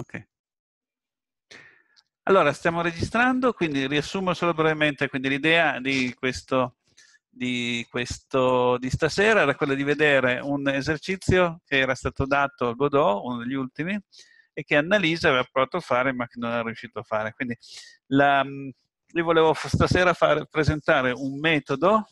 Ok. Allora, stiamo registrando, quindi riassumo solo brevemente, quindi l'idea di questo, di questo di stasera era quella di vedere un esercizio che era stato dato a Godot, uno degli ultimi, e che Annalisa aveva provato a fare ma che non era riuscito a fare. Quindi la, io volevo stasera fare, presentare un metodo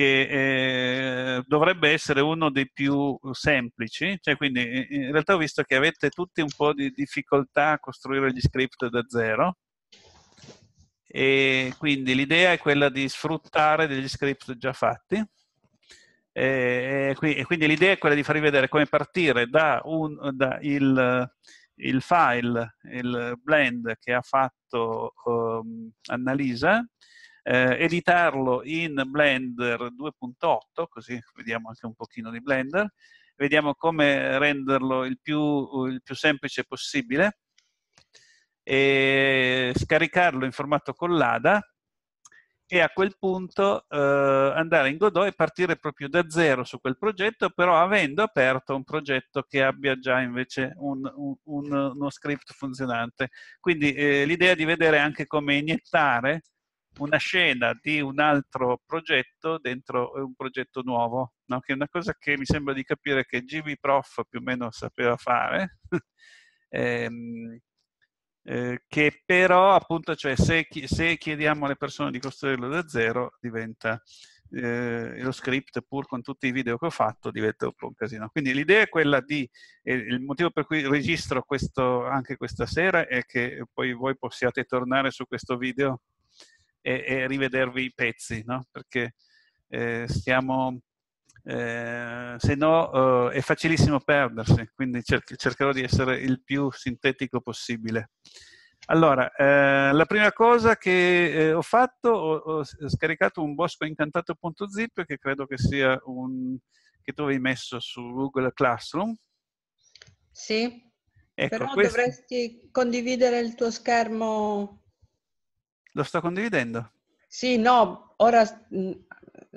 che eh, dovrebbe essere uno dei più semplici, cioè quindi eh, in realtà ho visto che avete tutti un po' di difficoltà a costruire gli script da zero e quindi l'idea è quella di sfruttare degli script già fatti e, e quindi l'idea è quella di farvi vedere come partire da, un, da il, il, file, il blend che ha fatto um, Annalisa eh, editarlo in Blender 2.8, così vediamo anche un pochino di Blender, vediamo come renderlo il più, il più semplice possibile e scaricarlo in formato collada e a quel punto eh, andare in Godot e partire proprio da zero su quel progetto, però avendo aperto un progetto che abbia già invece un, un, un, uno script funzionante. Quindi eh, l'idea di vedere anche come iniettare una scena di un altro progetto dentro eh, un progetto nuovo, no? che è una cosa che mi sembra di capire che GB Prof più o meno sapeva fare, ehm, eh, che però appunto cioè, se, se, chiediamo alle persone di costruirlo da zero diventa eh, lo script pur con tutti i video che ho fatto diventa un po' un casino quindi l'idea è quella di eh, il motivo per cui registro questo anche questa sera è che poi voi possiate tornare su questo video e, e rivedervi i pezzi, no? perché eh, stiamo, eh, se no eh, è facilissimo perdersi, quindi cer- cercherò di essere il più sintetico possibile. Allora, eh, la prima cosa che eh, ho fatto, ho, ho scaricato un boscoincantato.zip che credo che sia un, che tu avevi messo su Google Classroom. Sì, ecco, però questo... dovresti condividere il tuo schermo lo sto condividendo? Sì, no, ora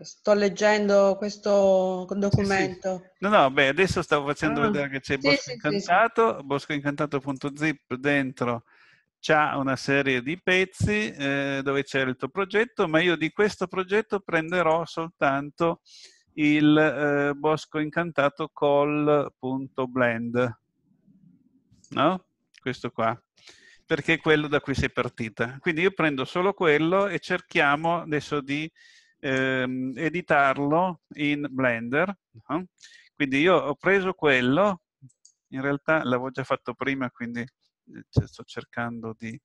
sto leggendo questo documento. Sì, sì. No, no, beh, adesso stavo facendo ah. vedere che c'è sì, Bosco Incantato, boscoincantato.zip dentro c'ha una serie di pezzi eh, dove c'è il tuo progetto, ma io di questo progetto prenderò soltanto il eh, bosco incantato col.blend. No? Questo qua perché è quello da cui sei partita. Quindi io prendo solo quello e cerchiamo adesso di ehm, editarlo in Blender. No? Quindi io ho preso quello, in realtà l'avevo già fatto prima, quindi eh, cioè, sto cercando di,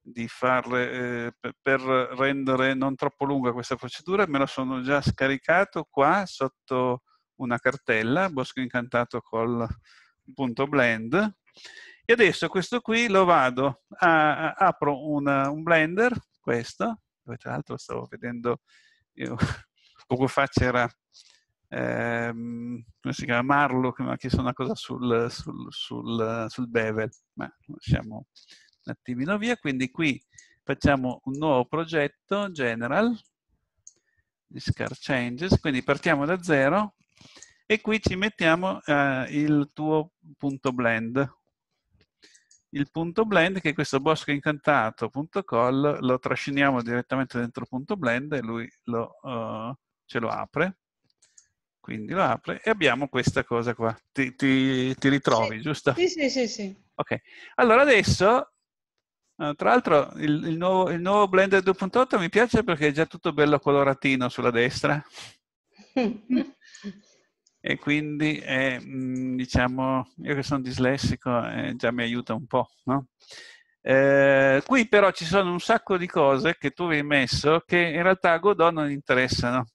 di farle eh, per rendere non troppo lunga questa procedura, me lo sono già scaricato qua sotto una cartella, Bosco Incantato col punto blend e adesso questo qui lo vado, a, a, apro una, un Blender, questo, dove tra l'altro stavo vedendo, io, poco fa c'era, ehm, come si chiama, Marlo, che mi ha chiesto una cosa sul, sul, sul, sul bevel, ma lasciamo un attimino via, quindi qui facciamo un nuovo progetto, General, Discard Changes, quindi partiamo da zero, e qui ci mettiamo eh, il tuo punto blend, il punto blend che è questo bosco incantato.col lo trasciniamo direttamente dentro il punto blend e lui lo, uh, ce lo apre quindi lo apre e abbiamo questa cosa qua ti, ti, ti ritrovi sì. giusto? sì sì sì sì ok allora adesso eh, tra l'altro il, il, il nuovo blender 2.8 mi piace perché è già tutto bello coloratino sulla destra e quindi eh, mm, diciamo, io che sono dislessico eh, già mi aiuta un po', no? Eh, qui però ci sono un sacco di cose che tu hai messo che in realtà a Godot non interessano,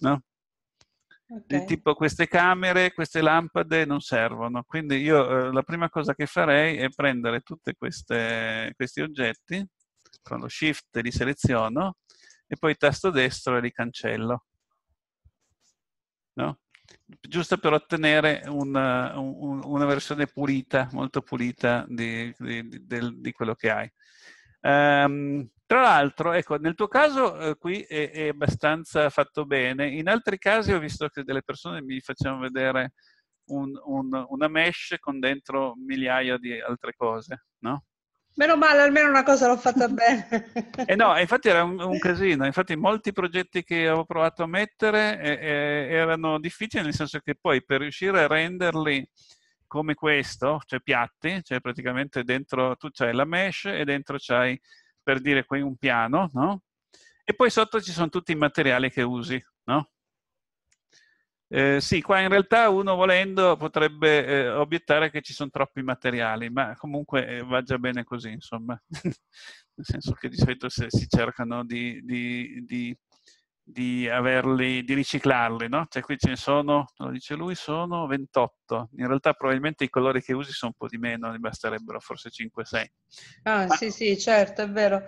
no? Okay. Tipo queste camere, queste lampade non servono, quindi io eh, la prima cosa che farei è prendere tutti questi oggetti, con lo shift li seleziono e poi tasto destro e li cancello. No? giusto per ottenere una, un, una versione pulita, molto pulita di, di, di, di quello che hai. Um, tra l'altro, ecco, nel tuo caso eh, qui è, è, abbastanza fatto bene, in altri casi ho visto che delle persone mi facevano vedere un, un, una mesh con dentro migliaia di altre cose, no? Meno male, almeno una cosa l'ho fatta bene. eh no, infatti era un, un, casino. Infatti molti progetti che avevo provato a mettere eh, eh, erano difficili, nel senso che poi per riuscire a renderli come questo, cioè piatti, cioè praticamente dentro tu c'hai la mesh e dentro c'hai, per dire qui, un piano, no? E poi sotto ci sono tutti i materiali che usi, no? Eh, sì, qua in realtà uno volendo potrebbe eh, obiettare che ci sono troppi materiali, ma comunque eh, va già bene così, insomma. Nel senso che di solito se, si cercano di, di, di, di, averli, di riciclarli, no? Cioè qui ce ne sono, lo dice lui, sono 28. In realtà probabilmente i colori che usi sono un po' di meno, ne basterebbero forse 5-6. Ah, ma... sì, sì, certo, è vero.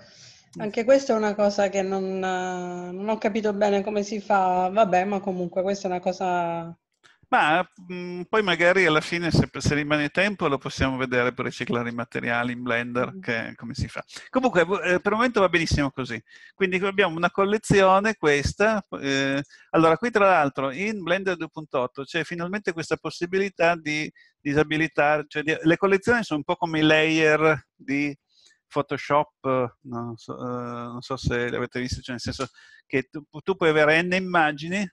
Anche questa è una cosa che non, eh, non, ho capito bene come si fa, vabbè, ma comunque questa è una cosa... Ma mh, mm, poi magari alla fine se, se, rimane tempo lo possiamo vedere per riciclare i materiali in Blender, mm. che, come si fa. Comunque eh, per il momento va benissimo così. Quindi abbiamo una collezione, questa. Eh, allora qui tra l'altro in Blender 2.8 c'è finalmente questa possibilità di disabilitare, cioè di, le collezioni sono un po' come i layer di Photoshop, non so, eh, non so se l'avete visto, cioè nel senso che tu, tu puoi avere n immagini,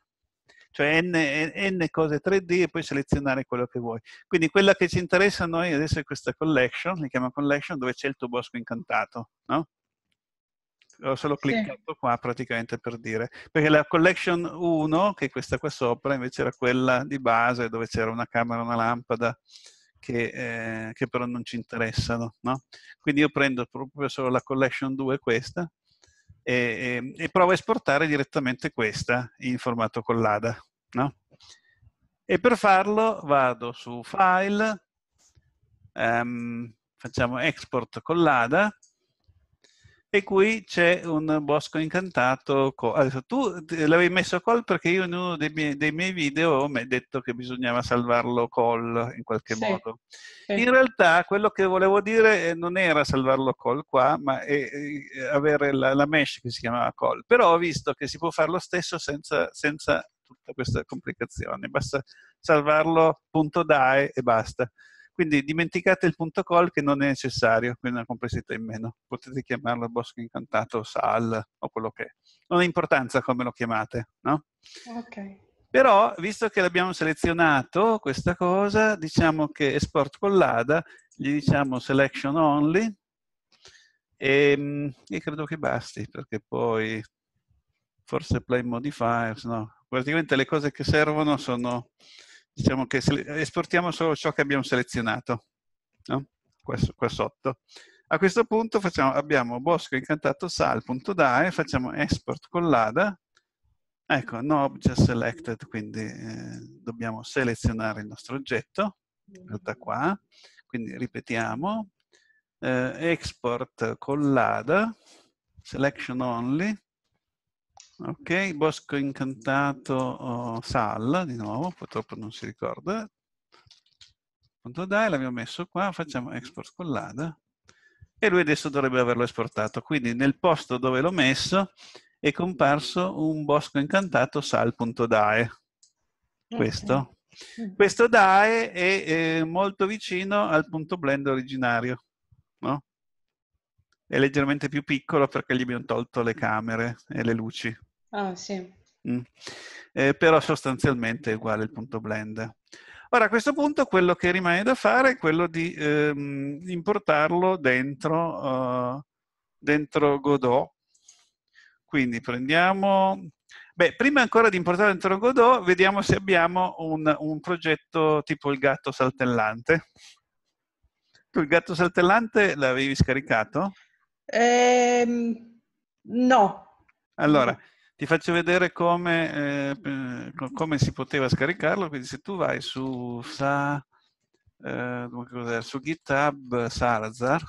cioè n, n, cose 3D e poi selezionare quello che vuoi. Quindi quella che ci interessa a noi adesso è questa collection, si chiama collection, dove c'è il tuo bosco incantato, no? Ho solo cliccato sì. qua praticamente per dire, perché la collection 1, che è questa qua sopra, invece era quella di base dove c'era una camera, una lampada, che, eh, che però non ci interessano. No? Quindi io prendo proprio solo la collection 2, questa, e, e, e provo a esportare direttamente questa in formato collada. No? E per farlo vado su File, um, facciamo Export Collada, e qui c'è un bosco incantato. Adesso, tu l'avevi messo col perché io in uno dei miei, dei miei video mi hai detto che bisognava salvarlo col in qualche sì. modo. Sì. In realtà quello che volevo dire eh, non era salvarlo col qua, ma è, è avere la, la, mesh che si chiamava col. Però ho visto che si può fare lo stesso senza, senza tutta questa complicazione. Basta salvarlo punto salvarlo.dae e basta. Quindi dimenticate il punto call che non è necessario, quindi una complessità in meno. Potete chiamarlo bosco incantato, sal o quello che è. Non ha importanza come lo chiamate, no? Ok. Però, visto che l'abbiamo selezionato, questa cosa, diciamo che export l'ADA, gli diciamo selection only, e, ehm, e credo che basti, perché poi forse play modifiers, no? Praticamente le cose che servono sono diciamo che esportiamo solo ciò che abbiamo selezionato, no? qua, qua, sotto. A questo punto facciamo, abbiamo bosco incantato sal.dai, facciamo export con l'ADA, ecco, no object selected, quindi eh, dobbiamo selezionare il nostro oggetto, in realtà qua, quindi ripetiamo, eh, export con l'ADA, selection only, Ok, Bosco Incantato oh, Sal, di nuovo, purtroppo non si ricorda. Punto dai, l'abbiamo messo qua, facciamo export con collada. E lui adesso dovrebbe averlo esportato. Quindi nel posto dove l'ho messo è comparso un bosco incantato sal.dae. Questo. Okay. Mm. Questo DAE è, è eh, molto vicino al punto blend originario è leggermente più piccolo perché gli abbiamo tolto le camere e le luci. Ah, oh, sì. Mm. Eh, però sostanzialmente è uguale il punto blend. Ora a questo punto quello che rimane da fare è quello di ehm, importarlo dentro, uh, dentro, Godot. Quindi prendiamo... Beh, prima ancora di importare dentro Godot, vediamo se abbiamo un, un progetto tipo il gatto saltellante. Tu il gatto saltellante l'avevi scaricato? Ehm, no. Allora, ti faccio vedere come, eh, come, si poteva scaricarlo. Quindi se tu vai su, sa, eh, su GitHub Salazar,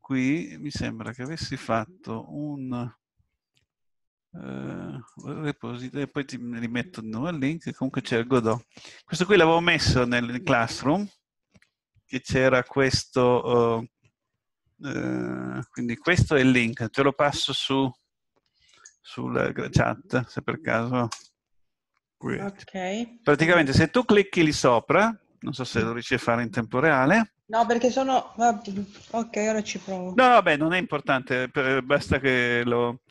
qui mi sembra che avessi fatto un... Uh, repository, poi ti rimetto di nuovo il link, comunque c'è il Godot. Questo qui l'avevo messo nel Classroom, che c'era questo, uh, eh, quindi questo è il link, te lo passo su, sulla chat se per caso. Ok. Praticamente se tu clicchi lì sopra, non so se lo riesci a fare in tempo reale. No, perché sono... Ok, ora ci provo. No, vabbè, non è importante, basta che lo,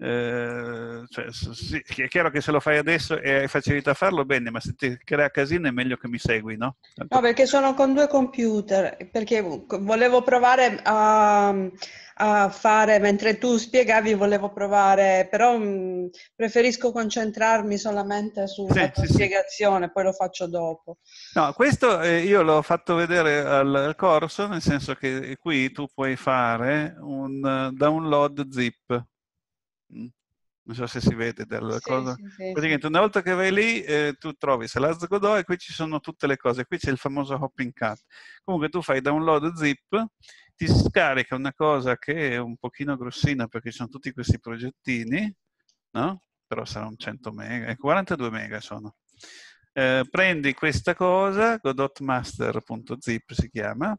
eh, cioè, sì, è chiaro che se lo fai adesso e hai facilità a farlo bene, ma se ti crea casino è meglio che mi segui, no? Tanto... No, perché sono con due computer, perché volevo provare a, a fare, mentre tu spiegavi, volevo provare, però mh, mm, preferisco concentrarmi solamente sulla sì, sì, spiegazione, poi lo faccio dopo. No, questo eh, io l'ho fatto vedere al, al corso, nel senso che eh, qui tu puoi fare un eh, download zip Mm. non so se si vede dal sì, cosa. Sì, sì. Praticamente una volta che vai lì eh, tu trovi Salaz Godot e qui ci sono tutte le cose, qui c'è il famoso hopping cut. Comunque tu fai download zip, ti scarica una cosa che è un pochino grossina perché ci sono tutti questi progettini, no? Però sarà un 100 mega, 42 eh, mega sono. Eh, prendi questa cosa, godotmaster.zip si chiama,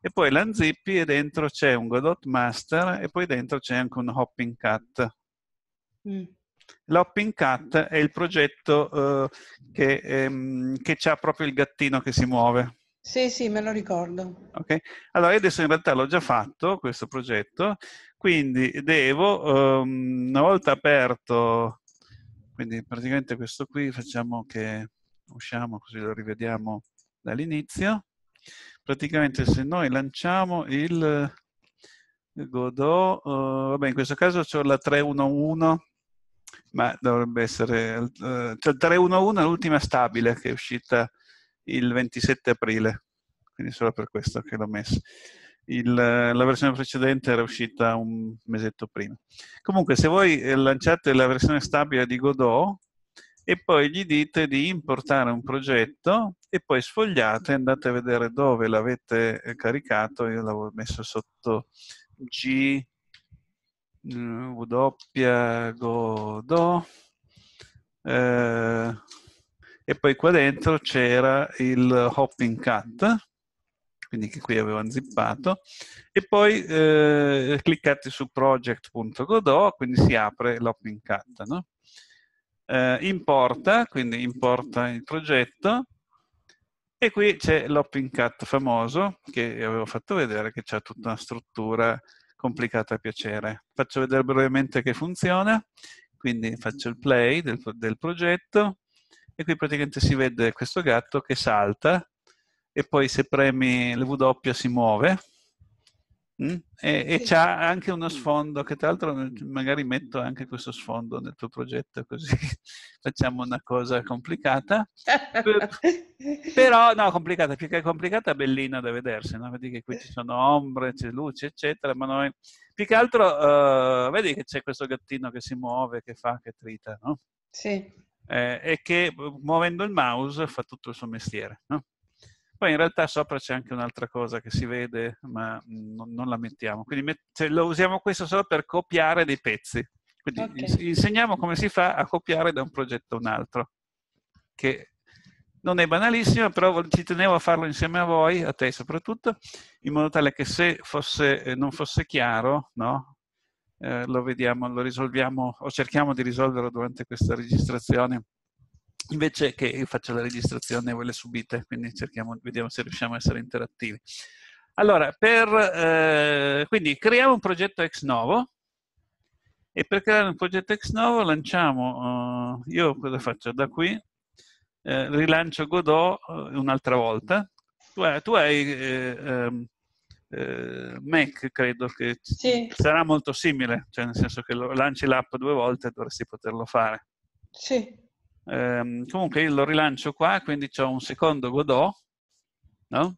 e poi l'unzippi e dentro c'è un godotmaster e poi dentro c'è anche un hopping cut Mm. Cat è il progetto eh, che, ehm, ha proprio il gattino che si muove. Sì, sì, me lo ricordo. Okay. Allora, io adesso in realtà l'ho già fatto questo progetto, quindi devo, um, una volta aperto, quindi praticamente questo qui, facciamo che usciamo così lo rivediamo dall'inizio. Praticamente se noi lanciamo il, Godot, uh, vabbè in questo caso c'ho la 311 ma dovrebbe essere uh, cioè 311 è l'ultima stabile che è uscita il 27 aprile, quindi solo per questo che l'ho messo Il, eh, la versione precedente era uscita un mesetto prima. Comunque, se voi eh, lanciate la versione stabile di Godot e poi gli dite di importare un progetto e poi sfogliate, andate a vedere dove l'avete caricato, io l'avevo messo sotto G W Godò. Eh, e poi qua dentro c'era il hopping cut, quindi che qui avevo zippato, e poi eh, cliccate su project.godot, quindi si apre l'hopping cut. No? Eh, importa, quindi importa il progetto, e qui c'è l'hopping cut famoso, che avevo fatto vedere, che c'è tutta una struttura complicata a piacere. Faccio vedere brevemente che funziona, quindi faccio il play del, del progetto e qui praticamente si vede questo gatto che salta e poi se premi il W si muove Mm? E, e c'ha anche uno mm. sfondo che tra l'altro magari metto anche questo sfondo nel tuo progetto così facciamo una cosa complicata però no complicata più che complicata bellina da vedersi no? vedi che qui ci sono ombre c'è luce eccetera ma noi più che altro uh, vedi che c'è questo gattino che si muove che fa che trita no? sì eh, e che muovendo il mouse fa tutto il suo mestiere no? Poi in realtà sopra c'è anche un'altra cosa che si vede, ma non, non la mettiamo. Quindi met- cioè, lo usiamo questo solo per copiare dei pezzi. Quindi okay. insegniamo come si fa a copiare da un progetto a un altro, che non è banalissimo, però ci tenevo a farlo insieme a voi, a te soprattutto, in modo tale che se fosse, eh, non fosse chiaro, no? eh, lo vediamo, lo risolviamo o cerchiamo di risolverlo durante questa registrazione invece che io faccio la registrazione e voi le subite, quindi cerchiamo, vediamo se riusciamo a essere interattivi. Allora, per, eh, quindi creiamo un progetto ex novo e per creare un progetto ex novo lanciamo, eh, io cosa faccio da qui? Eh, rilancio Godot eh, un'altra volta. Tu hai, tu hai eh, ehm, eh, Mac, credo che sì. sarà molto simile, cioè nel senso che lanci l'app due volte e dovresti poterlo fare. Sì. Ehm, comunque io lo rilancio qua, quindi ho un secondo Godot, no?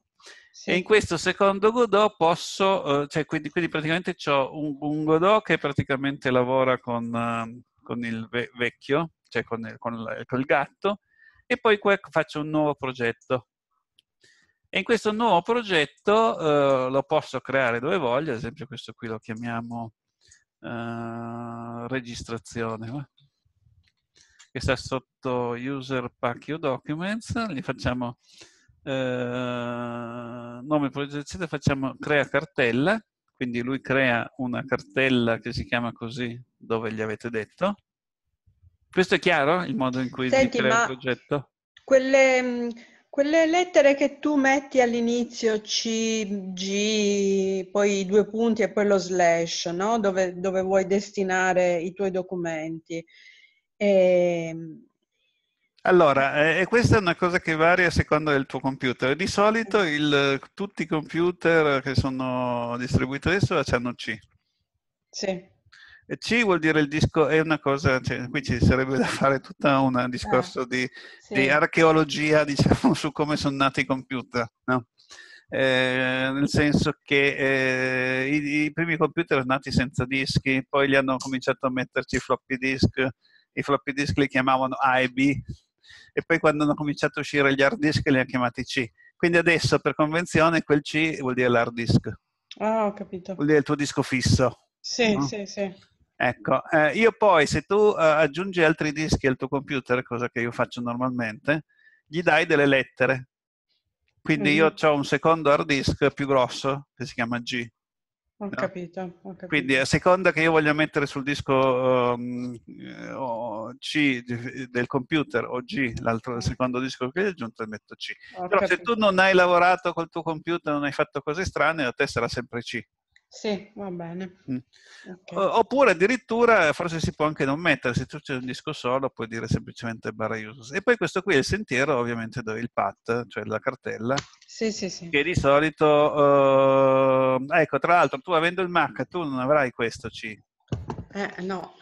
Sì. E in questo secondo Godot posso, eh, cioè quindi, quindi praticamente ho un, un, Godot che praticamente lavora con, ehm, con il ve vecchio, cioè con il, con, il, con il, gatto, e poi qua faccio un nuovo progetto. E in questo nuovo progetto eh, lo posso creare dove voglio, ad esempio questo qui lo chiamiamo eh, registrazione che sta sotto user pack your documents, gli facciamo eh, nome progetto, facciamo crea cartella, quindi lui crea una cartella che si chiama così dove gli avete detto. Questo è chiaro il modo in cui Senti, crea il progetto? Quelle, quelle lettere che tu metti all'inizio, C, G, poi i due punti e poi lo slash, no? dove, dove vuoi destinare i tuoi documenti. E... Ehm, allora, eh, questa è una cosa che varia a seconda del tuo computer. Di solito il, tutti i computer che sono distribuiti adesso hanno C. Sì. C vuol dire il disco, è una cosa, cioè, qui ci sarebbe da fare tutto un ah, discorso ah, di, sì. di, archeologia, diciamo, su come sono nati i computer, no? eh, nel senso che eh, i, i primi computer sono nati senza dischi, poi li hanno cominciato a metterci floppy disk, i floppy disk li chiamavano A e B e poi quando hanno cominciato a uscire gli hard disk li hanno chiamati C. Quindi adesso per convenzione quel C vuol dire l'hard disk. Ah, ho capito. Vuol dire il tuo disco fisso. Sì, no? Mm. sì, sì. Ecco, eh, io poi se tu eh, aggiungi altri dischi al tuo computer, cosa che io faccio normalmente, gli dai delle lettere. Quindi mm. io ho un secondo hard disk più grosso che si chiama G ho, no? capito, ho capito, Quindi a seconda che io voglia mettere sul disco um, eh, C del computer o G, l'altro, il secondo disco che hai aggiunto, metto C. Ho Però capito. se tu non hai lavorato col tuo computer, non hai fatto cose strane, la testa sarà sempre C. Sì, va bene. Mm. Okay. Oppure addirittura forse si può anche non mettere, se tu c'è un disco solo puoi dire semplicemente barra users. E poi questo qui è il sentiero ovviamente dove il path, cioè la cartella, sì, sì, sì. che di solito, uh, ecco tra l'altro tu avendo il Mac tu non avrai questo C. Eh, no.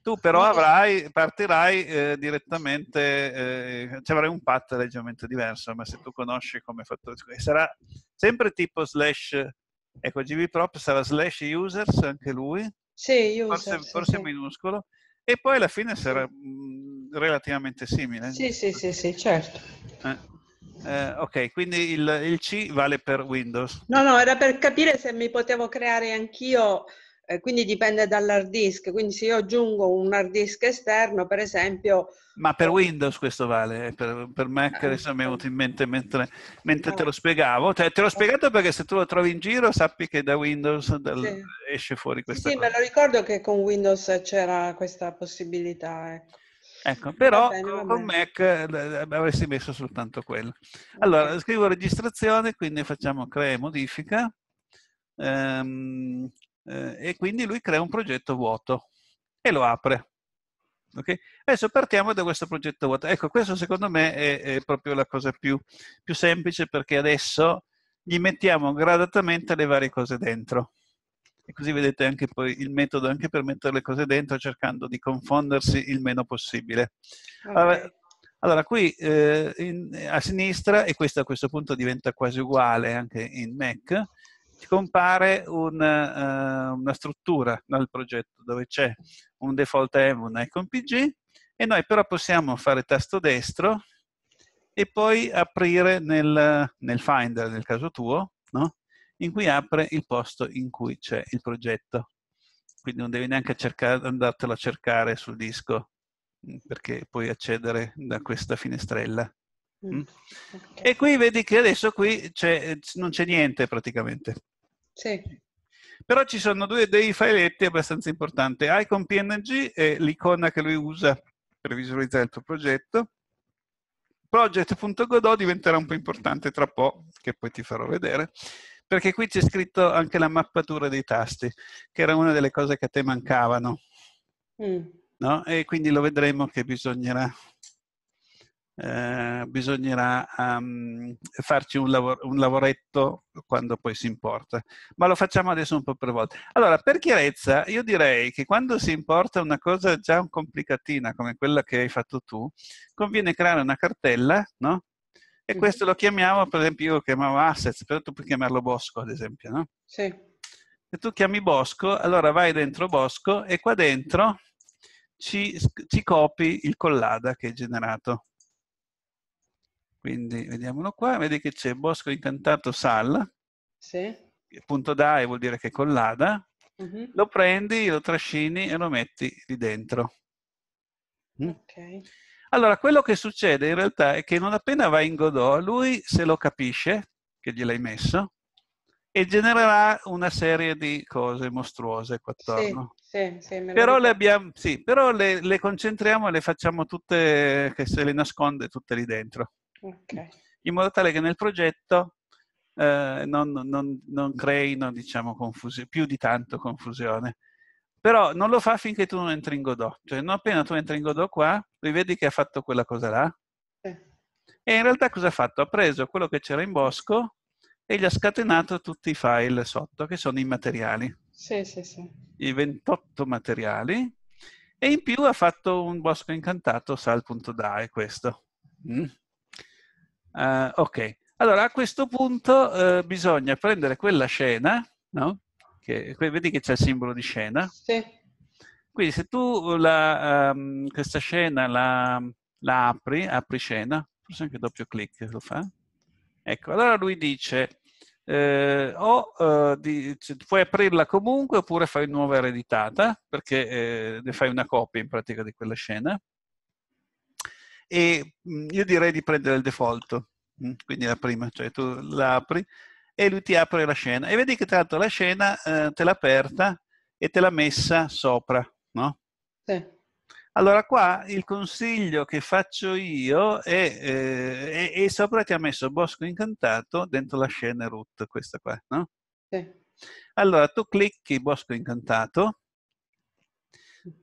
Tu però avrai, partirai eh, direttamente, eh, cioè avrai un path leggermente diverso, ma se tu conosci come fattore, sarà sempre tipo slash Ecco, gbprop sarà slash users anche lui. Sì, users, forse, forse sì. minuscolo. E poi alla fine sarà mm, relativamente simile. Sì, sì, sì, sì certo. Eh. Eh, ok, quindi il, il, C vale per Windows. No, no, era per capire se mi potevo creare anch'io eh, quindi dipende dall'hard disk, quindi se io aggiungo un hard disk esterno, per esempio... Ma per Windows questo vale, eh, per, per Mac ah, adesso mi è venuto in mente mentre, mentre te ah. lo spiegavo, te, cioè, te l'ho spiegato perché se tu lo trovi in giro sappi che da Windows dal, sì. esce fuori questa sì, cosa. Sì, me lo ricordo che con Windows c'era questa possibilità, ecco. Ecco, però bene, con Mac eh, avresti messo soltanto quello. Allora, okay. scrivo registrazione, quindi facciamo crea e modifica. Ehm, eh, e quindi lui crea un progetto vuoto e lo apre. Okay? Adesso partiamo da questo progetto vuoto. Ecco, questo secondo me è, è proprio la cosa più, più semplice perché adesso gli mettiamo gradatamente le varie cose dentro e così vedete anche poi il metodo anche per mettere le cose dentro cercando di confondersi il meno possibile. Okay. Allora, qui eh, in, a sinistra, e questo a questo punto diventa quasi uguale anche in Mac, ti compare una, eh, una struttura dal progetto dove c'è un default M, un icon PG, e noi però possiamo fare tasto destro e poi aprire nel, nel Finder, nel caso tuo, no? in cui apre il posto in cui c'è il progetto. Quindi non devi neanche cercare, andartelo a cercare sul disco perché puoi accedere da questa finestrella. Mm. mm. Okay. E qui vedi che adesso qui c'è, non c'è niente praticamente. Sì. Però ci sono due, dei filetti abbastanza importanti. Icon.png è l'icona che lui usa per visualizzare il tuo progetto. Project.godot diventerà un po' importante tra po', che poi ti farò vedere, perché qui c'è scritto anche la mappatura dei tasti, che era una delle cose che a te mancavano. Mm. No? E quindi lo vedremo che bisognerà eh, bisognerà um, farci un, lav- un, lavoretto quando poi si importa. Ma lo facciamo adesso un po' per volta. Allora, per chiarezza, io direi che quando si importa una cosa già un complicatina come quella che hai fatto tu, conviene creare una cartella, no? E questo lo chiamiamo, per esempio, io chiamavo assets, però tu puoi chiamarlo bosco, ad esempio, no? Sì. Se tu chiami bosco, allora vai dentro bosco e qua dentro ci, ci copi il collada che hai generato. Quindi vediamolo qua, vedi che c'è Bosco Incantato Sal. Sì. Punto DAE vuol dire che collada. Uh-huh. Lo prendi, lo trascini e lo metti lì dentro. Okay. Allora, quello che succede in realtà è che non appena va in Godot, lui se lo capisce, che gliel'hai messo, e genererà una serie di cose mostruose qua attorno. Sì, sì, sì, però, le, abbiamo, però le, le concentriamo e le facciamo tutte, che se le nasconde tutte lì dentro. Okay. In modo tale che nel progetto eh, non, non, non creino diciamo, confusione, più di tanto confusione. Però non lo fa finché tu non entri in Godot. Cioè, non appena tu entri in Godot qua, vedi che ha fatto quella cosa là. Eh. E in realtà cosa ha fatto? Ha preso quello che c'era in Bosco e gli ha scatenato tutti i file sotto, che sono i materiali. Sì, sì, sì. I 28 materiali. E in più ha fatto un bosco incantato sal.da, è questo. Mm. Uh, ok, allora a questo punto uh, bisogna prendere quella scena, no? Che, vedi che c'è il simbolo di scena? Sì. Quindi se tu la, um, questa scena la, la, apri, apri scena, forse anche doppio clic lo fa. Ecco, allora lui dice, eh, o eh, di, puoi aprirla comunque oppure fai nuova ereditata, perché eh, ne fai una copia in pratica di quella scena e mm, io direi di prendere il default, mm, quindi la prima, cioè tu la apri e lui ti apre la scena e vedi che tra l'altro la scena eh, te l'ha aperta e te l'ha messa sopra, no? Sì. Allora qua il consiglio che faccio io è, eh, è, è sopra ti ha messo Bosco Incantato dentro la scena root, questa qua, no? Sì. Allora tu clicchi Bosco Incantato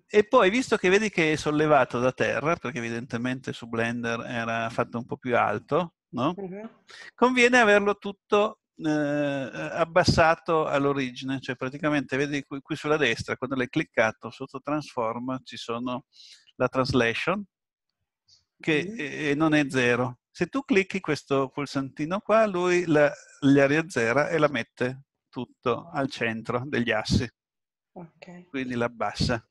e poi, visto che vedi che è sollevato da terra, perché evidentemente su Blender era fatto un po' più alto, no? uh-huh. conviene averlo tutto eh, abbassato all'origine, cioè praticamente vedi qui, qui sulla destra, quando l'hai cliccato sotto Transform ci sono la translation, che uh-huh. Mhm. è, non è zero. Se tu clicchi questo pulsantino qua, lui la, la riazzera e la mette tutto al centro degli assi. Okay. Quindi l'abbassa.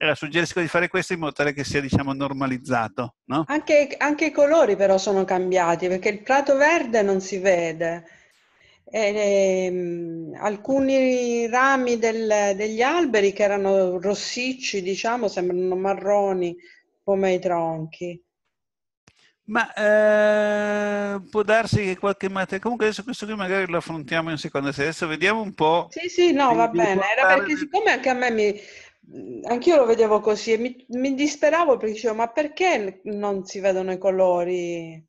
Allora, suggerisco di fare questo in modo tale che sia, diciamo, normalizzato, no? anche, anche, i colori però sono cambiati, perché il prato verde non si vede. E, e, ehm, alcuni rami del, degli alberi che erano rossicci, diciamo, sembrano marroni come i tronchi. Ma eh, può darsi che qualche materia. Comunque adesso questo qui magari lo affrontiamo in seconda serie. Adesso vediamo un po'. Sì, sì, no, va bene. Era perché siccome anche a me mi anch'io lo vedevo così e mi, mi disperavo perché dicevo ma perché non si vedono i colori?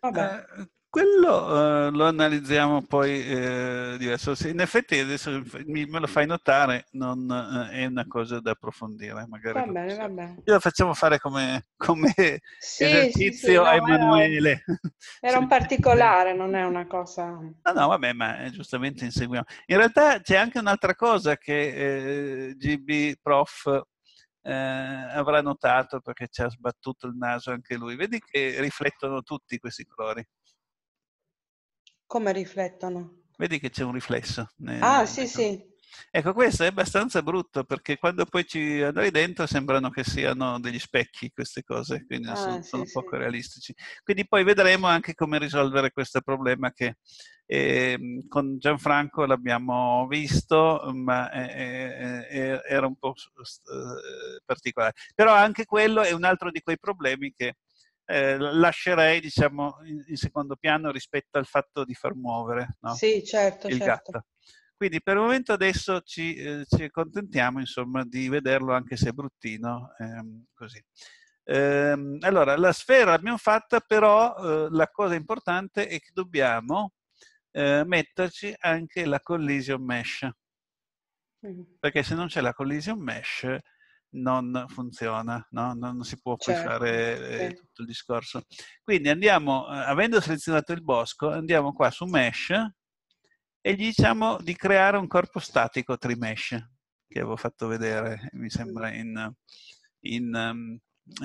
Vabbè. Eh, quello eh, lo analizziamo poi eh, diverso. In effetti adesso mi, me lo fai notare, non eh, è una cosa da approfondire. Magari va bene, va bene. Io lo facciamo fare come, come sì, esercizio sì, sì, no, a Emanuele. Era, era un particolare, non è una cosa... No, no, vabbè, ma eh, giustamente inseguiamo. In realtà c'è anche un'altra cosa che eh, GB Prof eh, avrà notato perché ci ha sbattuto il naso anche lui. Vedi che riflettono tutti questi colori. Come riflettono? Vedi che c'è un riflesso. Nel, ah, nel sì, sì. Ecco, questo è abbastanza brutto perché quando poi ci andrai dentro sembrano che siano degli specchi queste cose, quindi ah, sono, sì, sono sì. poco realistici. Quindi poi vedremo anche come risolvere questo problema che eh, con Gianfranco l'abbiamo visto, ma eh, eh, era un po' eh, particolare. Però anche quello è un altro di quei problemi che eh, lascerei diciamo, in, in, secondo piano rispetto al fatto di far muovere no? sì, certo, il certo. gatto. Quindi per il momento adesso ci, eh, ci contentiamo insomma, di vederlo anche se è bruttino, ehm, così. Ehm, allora, la sfera l'abbiamo fatta, però eh, la cosa importante è che dobbiamo eh, metterci anche la collision mesh. Mm. Perché se non c'è la collision mesh, non funziona, no? non si può certo. poi fare eh, tutto il discorso. Quindi andiamo, eh, avendo selezionato il bosco, andiamo qua su Mesh e gli diciamo di creare un corpo statico trimesh, che avevo fatto vedere, mi sembra, mm. in, in, ehm,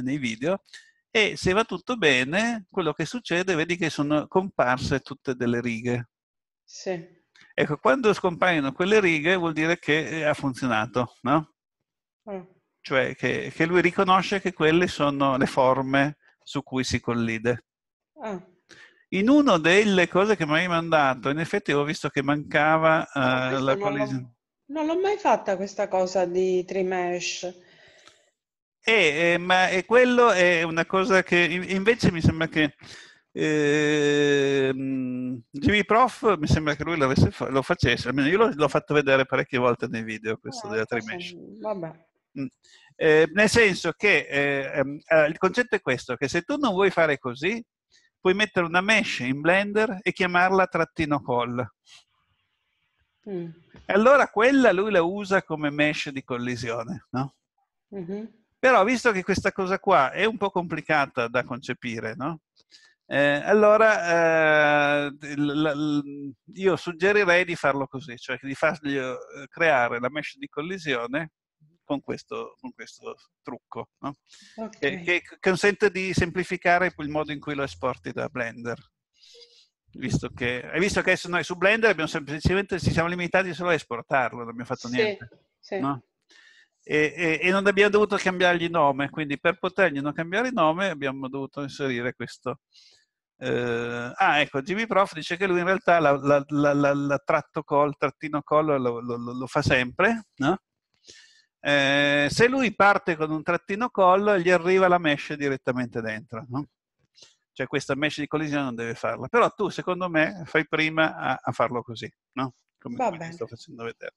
nei video. E se va tutto bene, quello che succede, vedi che sono comparse tutte delle righe. Sì. Ecco, quando scompaiono quelle righe vuol dire che eh, ha funzionato, no? Mm cioè che, che, lui riconosce che quelle sono le forme su cui si collide. Ah. In una delle cose che mi hai mandato, in effetti ho visto che mancava uh, no, la collisione. Non l'ho mai fatta questa cosa di trimesh. Eh, eh, ma è quello è una cosa che invece mi sembra che eh, Jimmy Prof mi sembra che lui lo facesse, almeno io l'ho, l'ho, fatto vedere parecchie volte nei video questo ah, della Trimesh. Vabbè. Mm. Eh, nel senso che eh, ehm, eh, il concetto è questo, che se tu non vuoi fare così, puoi mettere una mesh in Blender e chiamarla trattino call. Mm. allora quella lui la usa come mesh di collisione, no? Mm-hmm. Però visto che questa cosa qua è un po' complicata da concepire, no? Eh, allora eh, l, l, io suggerirei di farlo così, cioè di fargli eh, creare la mesh di collisione con questo, con questo trucco, no? okay. che, che consente di semplificare il modo in cui lo esporti da Blender. Visto mm. che, hai visto che adesso noi su Blender abbiamo semplicemente, ci siamo limitati solo a esportarlo, non abbiamo fatto niente. Sì, No? E, e, e, non abbiamo dovuto cambiargli nome, quindi per potergli non cambiare nome abbiamo dovuto inserire questo. Eh, ah, ecco, Jimmy Prof dice che lui in realtà la, la, la, la tratto col, trattino collo lo, lo, lo, fa sempre, no? eh, se lui parte con un trattino call, gli arriva la mesh direttamente dentro, no? Cioè questa mesh di collisione non deve farla. Però tu, secondo me, fai prima a, a farlo così, no? Come, come sto facendo vedere.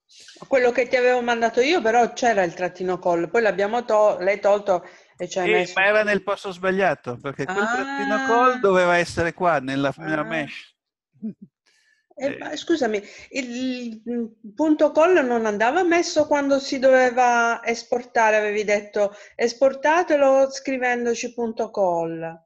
Quello che ti avevo mandato io, però, c'era il trattino call. Poi l'abbiamo to- l'hai tolto e ci hai eh, messo... Ma era nel posto sbagliato, perché quel ah. trattino call doveva essere qua, nella, nella ah. mesh. Eh, eh, ma, scusami, il punto call non andava messo quando si doveva esportare, avevi detto esportatelo scrivendoci punto call.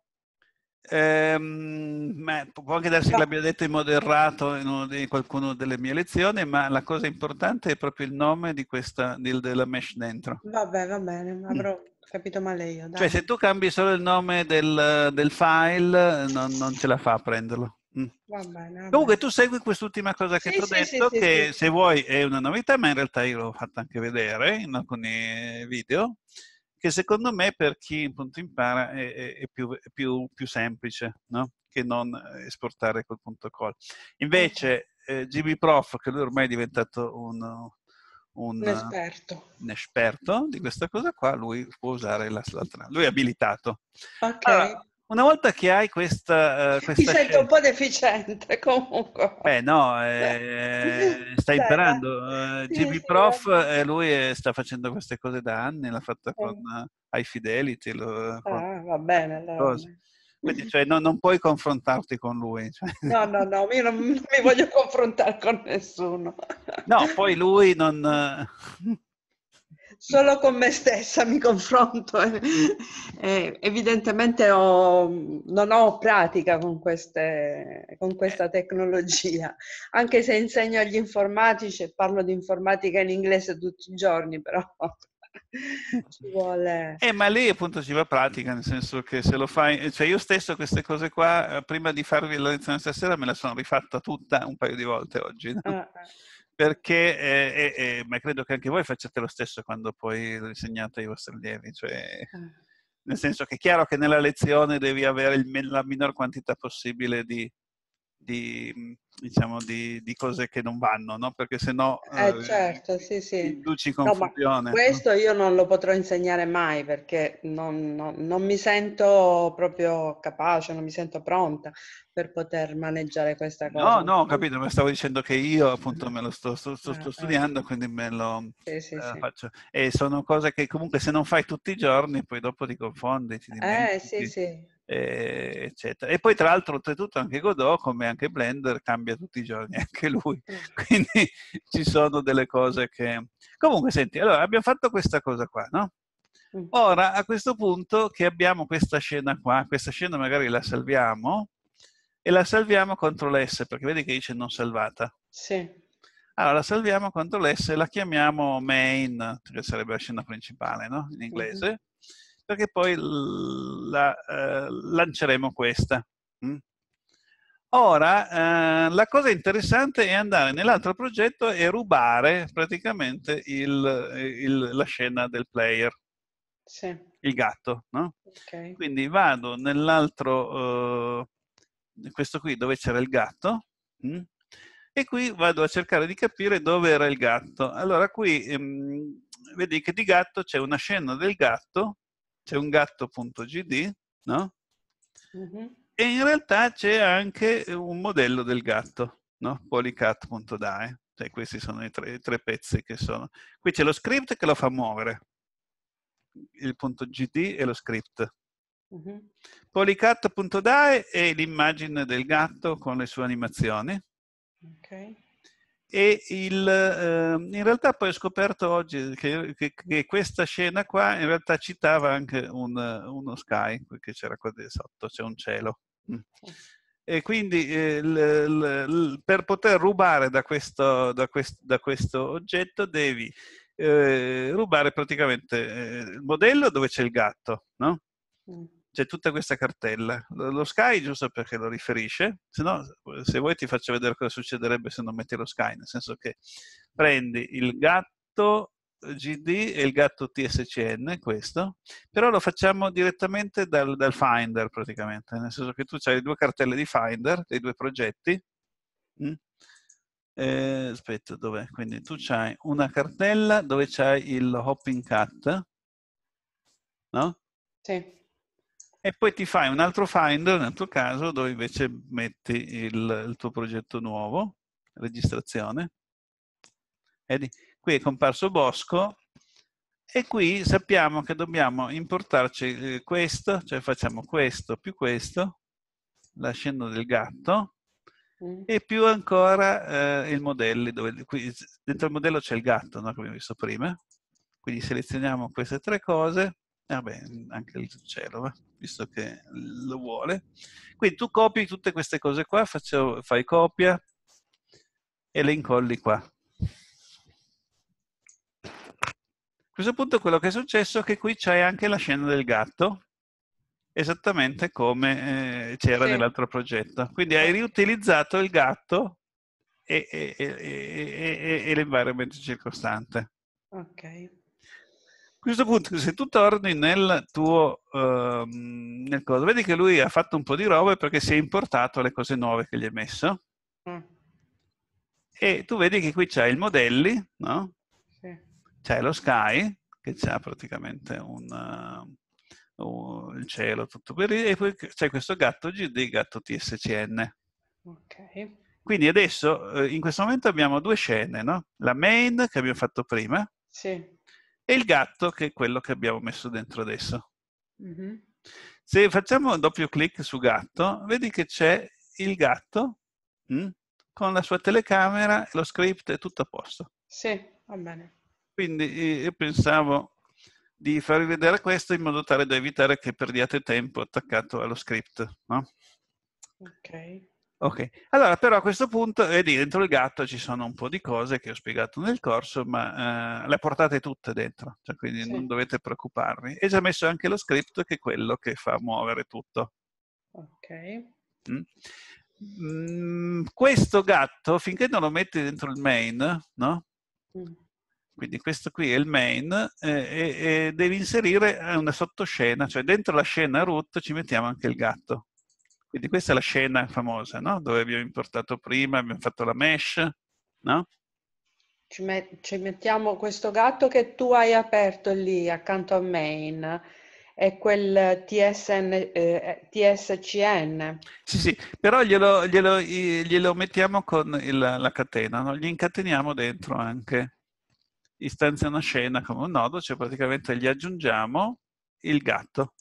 Ehm, ma può anche darsi che l'abbia detto in modo errato in di, qualcuno delle mie lezioni, ma la cosa importante è proprio il nome di questa, di, della mesh dentro. Vabbè, va bene, mm. avrò mm. capito male io. Cioè, dai. Cioè, se tu cambi solo il nome del, del file, non, non ce la fa a prenderlo. Mm. Comunque tu segui quest'ultima cosa che sì, ti ho detto, sì, sì, che se vuoi è una novità, ma in realtà io l'ho fatta anche vedere in alcuni video, che secondo me per chi appunto impara è, è più, è più, più semplice no? che non esportare quel punto call. Invece esatto. eh, GB Prof, che lui ormai è diventato un, un, esperto. un, esperto. di questa cosa qua, lui può usare l'altra, lui è abilitato. Ok. Allora, una volta che hai questa... Uh, questa Ti sento un po' deficiente comunque. Beh no, eh, sta imparando. Uh, eh, GB Prof, eh, lui è, eh, sta facendo queste cose da anni, l'ha fatta con uh, Fidelity. Lo, ah, con... va bene allora. Quindi cioè, no, non puoi confrontarti con lui. Cioè. No, no, no, io non, non mi voglio confrontare con nessuno. No, poi lui non... solo con me stessa mi confronto. evidentemente ho, non ho pratica con, queste, con questa tecnologia, anche se insegno agli informatici e parlo di informatica in inglese tutti i giorni, però ci vuole... Eh, ma lì appunto ci va pratica, nel senso che se lo fai... Cioè io stesso queste cose qua, eh, prima di farvi la lezione stasera, me la sono rifatta tutta un paio di volte oggi. No? Ah, ah perché eh, eh, eh, ma credo che anche voi facciate lo stesso quando poi lo insegnate ai vostri allievi, cioè, eh. nel senso che è chiaro che nella lezione devi avere il, la minor quantità possibile di, di, diciamo, di, di, cose che non vanno, no? perché sennò eh, eh certo, eh, sì, sì. induci confusione. No, questo no? io non lo potrò insegnare mai perché non, non, non, mi sento proprio capace, non mi sento pronta per poter maneggiare questa cosa. No, no, ho capito, ma stavo dicendo che io appunto me lo sto, sto, sto, ah, sto ah. studiando, quindi me lo sì, sì, eh, faccio. E sono cose che comunque se non fai tutti i giorni, poi dopo ti confondi, ti eh, dimentichi. Eh, sì, sì eh, eccetera. E poi tra l'altro, oltretutto, anche Godot, come anche Blender, cambia tutti i giorni, anche lui. Quindi ci sono delle cose che... Comunque, senti, allora abbiamo fatto questa cosa qua, no? Mm. Ora, a questo punto che abbiamo questa scena qua, questa scena magari la salviamo e la salviamo contro l'S, perché vedi che dice non salvata. Sì. Allora, la salviamo contro l'S e la chiamiamo main, che sarebbe la scena principale, no? In mhm. inglese perché poi la, eh, lanceremo questa. Mm? Ora, eh, la cosa interessante è andare nell'altro progetto e rubare praticamente il, il, la scena del player. Sì. Il gatto, no? Okay. Quindi vado nell'altro, eh, questo qui dove c'era il gatto, mm? e qui vado a cercare di capire dove era il gatto. Allora qui ehm, vedi che di gatto c'è una scena del gatto c'è un gatto.gd, no? Mm-hmm. E in realtà c'è anche un modello del gatto, no? Polycat.dae. Cioè, questi sono i tre, i tre, pezzi che sono. Qui c'è lo script che lo fa muovere, il punto .gd e lo script. Mm-hmm. Polycat.dae è l'immagine del gatto con le sue animazioni. Ok. E il, eh, in realtà poi ho scoperto oggi che, che, che, questa scena qua in realtà citava anche un, uno sky, perché c'era qua di sotto, c'è un cielo. Mm. E quindi eh, l, l, l, per poter rubare da questo, da questo, da questo oggetto devi eh, rubare praticamente eh, il modello dove c'è il gatto, no? Mm c'è tutta questa cartella. Lo Sky giusto perché lo riferisce, se no, se vuoi ti faccio vedere cosa succederebbe se non metti lo Sky, nel senso che prendi il gatto GD e il gatto TSCN, questo, però lo facciamo direttamente dal, dal Finder praticamente, nel senso che tu hai due cartelle di Finder, dei due progetti. Mm? Eh, aspetta, dov'è? Quindi tu c'hai una cartella dove c'hai il Hopping Cat, no? Sì e poi ti fai un altro Finder, nel tuo caso, dove invece metti il, il tuo progetto nuovo, registrazione. Vedi? Qui è comparso Bosco e qui sappiamo che dobbiamo importarci eh, questo, cioè facciamo questo più questo, l'ascendo del gatto, mm. e più ancora eh, il modello, dove, qui, dentro il modello c'è il gatto, no? come abbiamo visto prima. Quindi selezioniamo queste tre cose vabbè, ah mhmm, anche il cielo, eh? visto che lo vuole. Quindi tu copi tutte queste cose qua, faccio, fai copia e le incolli qua. A questo punto quello che è successo è che qui c'è anche la scena del gatto, esattamente come eh, c'era sì. nell'altro progetto. Quindi hai riutilizzato il gatto e, e, e, e l'environment circostante. Ok questo punto, se tu torni nel tuo uh, nel cosa, vedi che lui ha fatto un po' di robe perché si è importato le cose nuove che gli hai messo. Mm. E tu vedi che qui c'è il modelli, no? Sì. C'è lo sky, che c'è praticamente un, uh, il cielo tutto per lì, e poi c'è questo gatto GD, gatto TSCN. Ok. Quindi adesso, eh, in questo momento abbiamo due scene, no? La main che abbiamo fatto prima. Sì e il gatto che è quello che abbiamo messo dentro adesso. Mm-hmm. Se facciamo un doppio clic su gatto, vedi che c'è il gatto mh, mm, con la sua telecamera, lo script è tutto a posto. Sì, va bene. Quindi io pensavo di farvi vedere questo in modo tale da evitare che perdiate tempo attaccato allo script. No? Ok. Ok, allora però a questo punto, vedi, dentro il gatto ci sono un po' di cose che ho spiegato nel corso, ma eh, le portate tutte dentro, cioè, quindi sì. non dovete preoccuparvi. E ci ha messo anche lo script che è quello che fa muovere tutto. Ok. Mm. Mm, questo gatto, finché non lo metti dentro il main, no? Mm. Quindi questo qui è il main eh, e, devi inserire una sottoscena, cioè dentro la scena root ci mettiamo anche il gatto. Quindi questa è la scena famosa, no? Dove abbiamo importato prima, abbiamo fatto la mesh, no? Ci, met- ci mettiamo questo gatto che tu hai aperto lì accanto a main, è quel TSN, eh, eh TSCN. Sì, sì, però glielo, glielo, glielo mettiamo con il, la catena, no? gli incateniamo dentro anche. Istanzia una scena come un nodo, cioè praticamente gli aggiungiamo il gatto.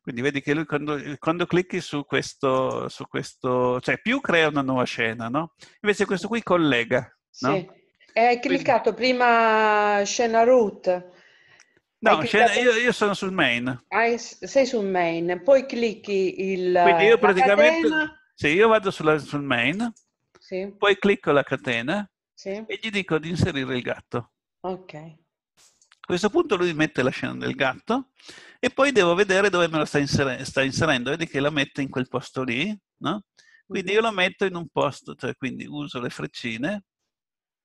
Quindi vedi che lui quando, quando clicchi su questo, su questo, cioè più crea una nuova scena, no? Invece questo qui collega, no? Sì. Eh, hai cliccato Quindi... prima scena root. No, scena, io, io, sono sul main. Hai, sei sul main, poi clicchi il... Quindi io praticamente... Sì, io vado sulla, sul main, sì. poi clicco la catena sì. e gli dico di inserire il gatto. Ok questo punto lui mette la scena del gatto e poi devo vedere dove me lo sta, insere- sta inserendo, vedi che la mette in quel posto lì, no? Quindi io lo metto in un posto, cioè quindi uso le freccine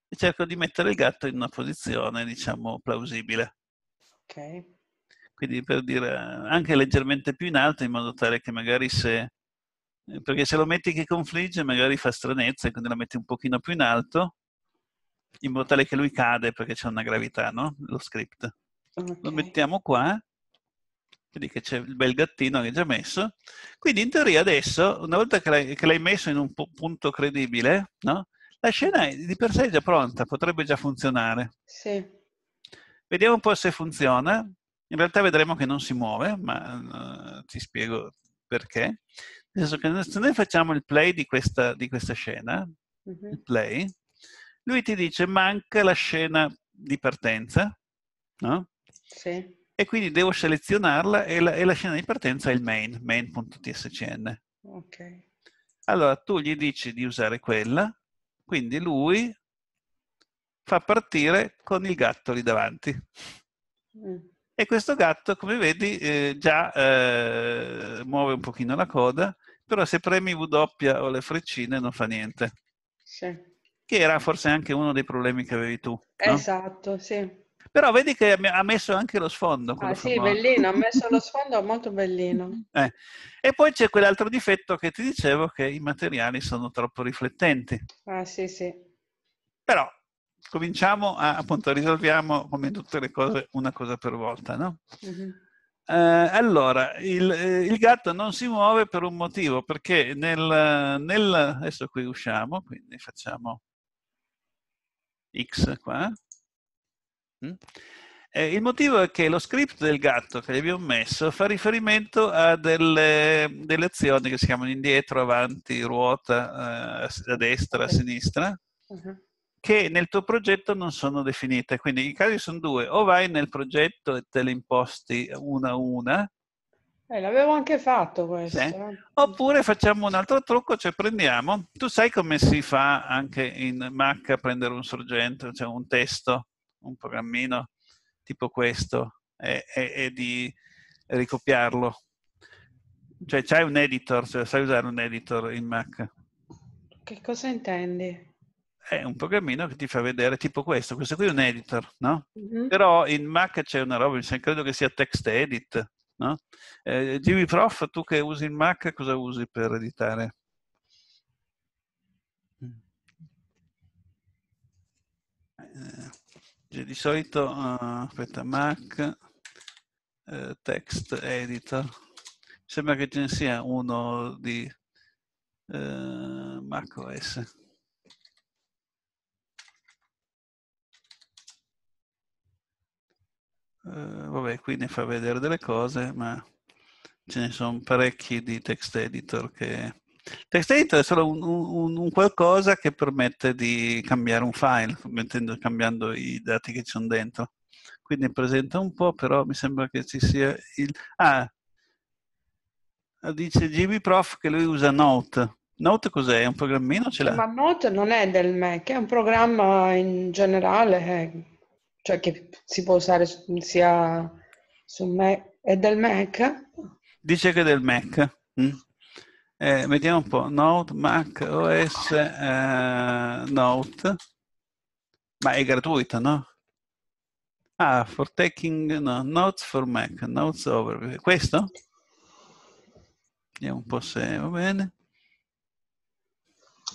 e cerco di mettere il gatto in una posizione, diciamo, plausibile. Ok. Quindi per dire anche leggermente più in alto in modo tale che magari se eh, perché se lo metti che confligge magari fa stranezza, quindi la metti un pochino più in alto in modo tale che lui cade perché c'è una gravità, no? Lo script. Okay. Lo mettiamo qua, vedi che c'è il bel gattino che è già messo. Quindi in teoria adesso, una volta che l'hai, che l'hai messo in un punto credibile, no? La scena è di per sé già pronta, potrebbe già funzionare. Sì. Vediamo un po' se funziona. In realtà vedremo che non si muove, ma uh, ti spiego perché. Nel senso che se noi facciamo il play di questa, di questa scena, mm-hmm. il play, lui ti dice manca la scena di partenza, no? Sì. E quindi devo selezionarla e la, e la scena di partenza è il main, main.tscn. Ok. Allora tu gli dici di usare quella, quindi lui fa partire con il gatto lì davanti. Mm. E questo gatto, come vedi, eh, già eh, muove un pochino la coda, però se premi W o le freccine non fa niente. Sì che era forse anche uno dei problemi che avevi tu. No? Esatto, sì. Però vedi che ha messo anche lo sfondo. Ah sì, bellino, ha messo lo sfondo molto bellino. Eh. E poi c'è quell'altro difetto che ti dicevo, che i materiali sono troppo riflettenti. Ah sì, sì. Però cominciamo a, appunto, risolviamo come tutte le cose una cosa per volta, no? Uh-huh. Eh, allora, il, eh, il, gatto non si muove per un motivo, perché nel, nel adesso qui usciamo, quindi facciamo x qua. Mm? il motivo è che lo script del gatto che gli abbiamo messo fa riferimento a delle, delle azioni che si chiamano indietro, avanti, ruota, eh, a destra, a sinistra, mm-hmm. che nel tuo progetto non sono definite. Quindi i casi sono due, o vai nel progetto e te le imposti una a una, eh, l'avevo anche fatto questo. Sì. Eh. Oppure facciamo un altro trucco, cioè prendiamo, tu sai come si fa anche in Mac a prendere un sorgente, cioè un testo, un programmino tipo questo e, e, e di ricopiarlo. Cioè c'hai un editor, cioè, sai usare un editor in Mac. Che cosa intendi? È un programmino che ti fa vedere tipo questo, questo qui è un editor, no? Mm-hmm. Però in Mac c'è una roba, credo che sia text edit No? Eh, Jimmy Prof, tu che usi il Mac, cosa usi per editare? Eh, di solito, uh, aspetta, Mac, eh, text editor, sembra che ce ne sia uno di eh, macOS. Uh, vabbè, qui ne fa vedere delle cose, ma ce ne sono parecchi di text editor che... Text editor è solo un, un, un qualcosa che permette di cambiare un file, mettendo, cambiando i dati che ci sono dentro. Quindi presenta un po', però mi sembra che ci sia il... Ah, dice GB Prof che lui usa Note. Note cos'è? È un programmino? Ce l'ha? Ma Note non è del Mac, è un programma in generale cioè che si può usare su, sia sul Mac, è del Mac? Dice che è del Mac. Mm. Eh, vediamo un po', Note, Mac, OS, eh, Note, ma è gratuita, no? Ah, for taking no, notes for Mac, notes over, questo? Vediamo un po' se va bene.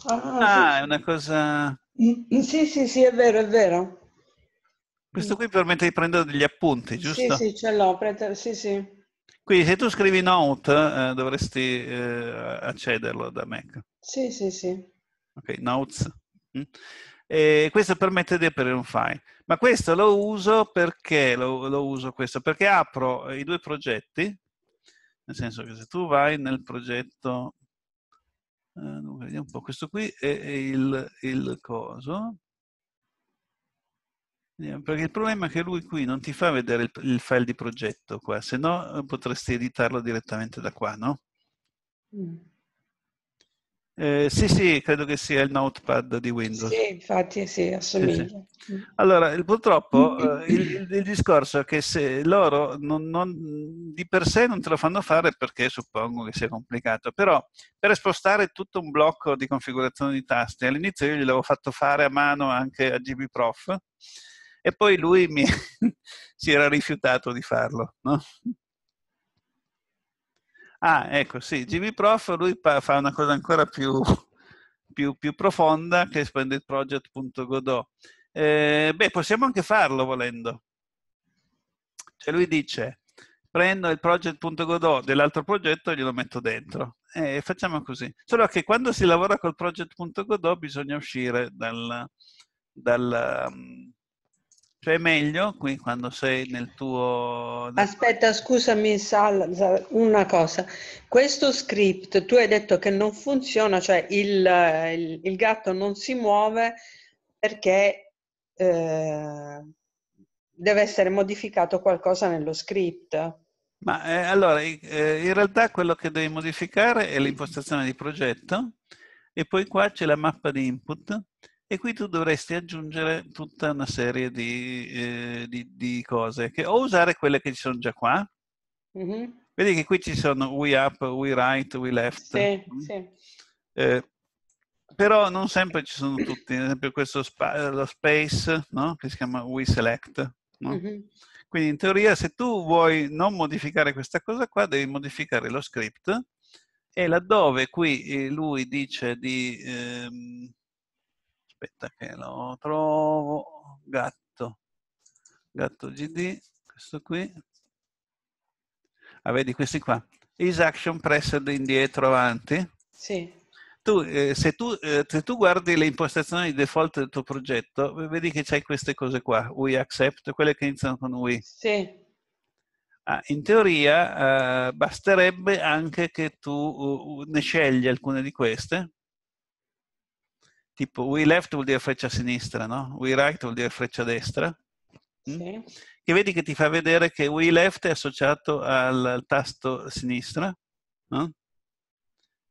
Ah, ah sì. è una cosa... Mm, mm, sì, sì, sì, è vero, è vero. Questo qui permette di prendere degli appunti, giusto? Sì, sì, ce l'ho, sì, sì. Quindi se tu scrivi note eh, dovresti eh, accederlo da Mac. Sì, sì, sì. Ok, notes. Mm. E questo permette di aprire un file. Ma questo lo uso perché lo, lo uso questo? Perché apro i due progetti, nel senso che se tu vai nel progetto, eh, vediamo un po' questo qui è, è il, il coso, eh, perché il problema è che lui qui non ti fa vedere il, il file di progetto qua, se no eh, potresti editarlo direttamente da qua, no? Mm. Eh, sì, sì, credo che sia il notepad di Windows. Sì, infatti, sì, assomiglia. Sì, sì. Allora, purtroppo mm. eh, il, il, discorso è che se loro non, non, di per sé non te lo fanno fare perché suppongo che sia complicato, però per spostare tutto un blocco di configurazione di tasti, all'inizio io gliel'avevo fatto fare a mano anche a GBProf, Prof e poi lui mi, si era rifiutato di farlo. No? Ah, ecco, sì, Jimmy Prof, lui fa una cosa ancora più, più, più profonda che è splendidproject.godot. Eh, beh, possiamo anche farlo volendo. Cioè lui dice, prendo il project.godot dell'altro progetto e glielo metto dentro. E eh, facciamo così. Solo che quando si lavora col project.godot bisogna uscire dal, dal, cioè meglio qui quando sei nel tuo... Aspetta, scusami Sal, una cosa. Questo script, tu hai detto che non funziona, cioè il, il, il gatto non si muove perché eh, deve essere modificato qualcosa nello script. Ma eh, allora, eh, in realtà quello che devi modificare è l'impostazione di progetto e poi qua c'è la mappa di input e qui tu dovresti aggiungere tutta una serie di, eh, di, di cose, che, o usare quelle che ci sono già qua. Mm-hmm. Vedi che qui ci sono we up, we right, we left. Sì, mm? sì. Eh, però non sempre ci sono tutti, ad esempio questo spa- lo space, no? che si chiama we select. No? Mm-hmm. Quindi in teoria se tu vuoi non modificare questa cosa qua, devi modificare lo script e laddove qui eh, lui dice di... Ehm, aspetta che lo trovo, gatto, gatto GD, questo qui. Ah, vedi questi qua. Is action pressed indietro avanti? Sì. Tu, eh, se, tu, eh, se, tu, guardi le impostazioni di default del tuo progetto, vedi che c'hai queste cose qua, we accept, quelle che iniziano con we. Sì. Ah, in teoria eh, basterebbe anche che tu uh, ne scegli alcune di queste tipo we left vuol dire freccia sinistra, no? We right vuol dire freccia destra. Mm? Sì. Che vedi che ti fa vedere che we left è associato al, al tasto sinistra, no?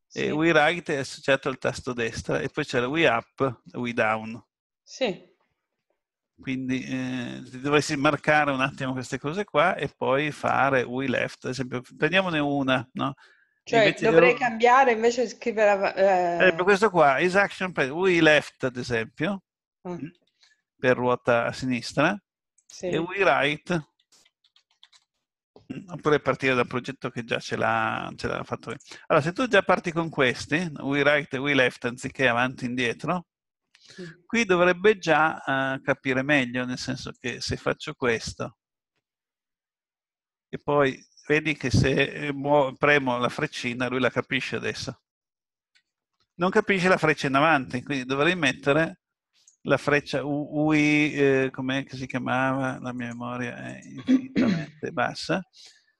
Sì. E we right è associato al tasto destra e poi c'è we up, we down. Sì. Quindi eh, dovresti marcare un attimo queste cose qua e poi fare we left. Ad esempio, prendiamone una, no? Cioè, dovrei devo... cambiare invece scrivere... Eh... Eh, questo qua, is action play, we left ad esempio, mm. per ruota a sinistra, sì. e we right, mm, oppure partire dal progetto che già ce l'ha, ce l'ha fatto. Allora, se tu già parti con questi, we right e we left, anziché avanti e indietro, qui dovrebbe già uh, capire meglio, nel senso che se faccio questo, e poi Vedi che se eh, premo la freccina lui la capisce adesso. Non capisce la freccia in avanti, quindi dovrei mettere la freccia UI, eh, come si chiamava? La mia memoria è infinitamente bassa.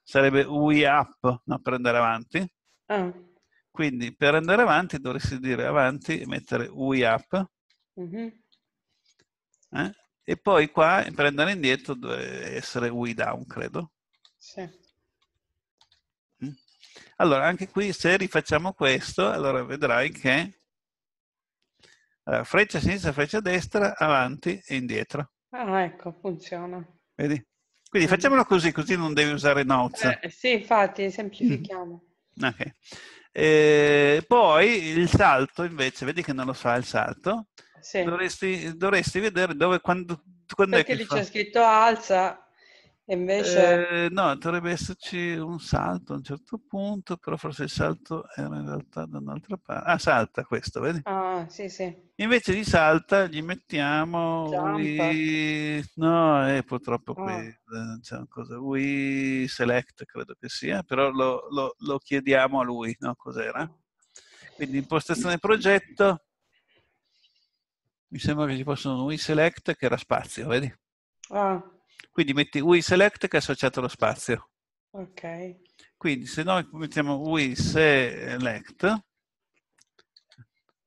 Sarebbe UI up, no, per andare avanti. Ah. Quindi per andare avanti dovresti dire avanti e mettere UI up. Mm-hmm. Eh? E poi qua per andare indietro deve essere UI down, credo. Sì. Allora, anche qui se rifacciamo questo, allora vedrai che allora, freccia sinistra, freccia destra, avanti e indietro. Ah, ecco, funziona. Vedi? Quindi facciamolo così, così non devi usare notes. Eh, sì, infatti, semplifichiamo. Mm. Ok. E poi il salto invece, vedi che non lo fa il salto? Sì. Dovresti, dovresti vedere dove, quando, quando Perché lì fa... c'è scritto alza Invece... Eh, no, dovrebbe esserci un salto a un certo punto, però forse il salto era in realtà da un'altra parte. Ah, salta questo, vedi? Ah, sì, sì. Invece di salta gli mettiamo... We... No, è eh, purtroppo qui ah. Eh, c'è una cosa. We select, credo che sia, però lo, lo, lo chiediamo a lui, no? Cos'era? Quindi impostazione progetto. Mi sembra che ci fosse un we select che era spazio, vedi? Ah. Quindi metti UI select che è associato allo spazio. Ok. Quindi se noi mettiamo UI select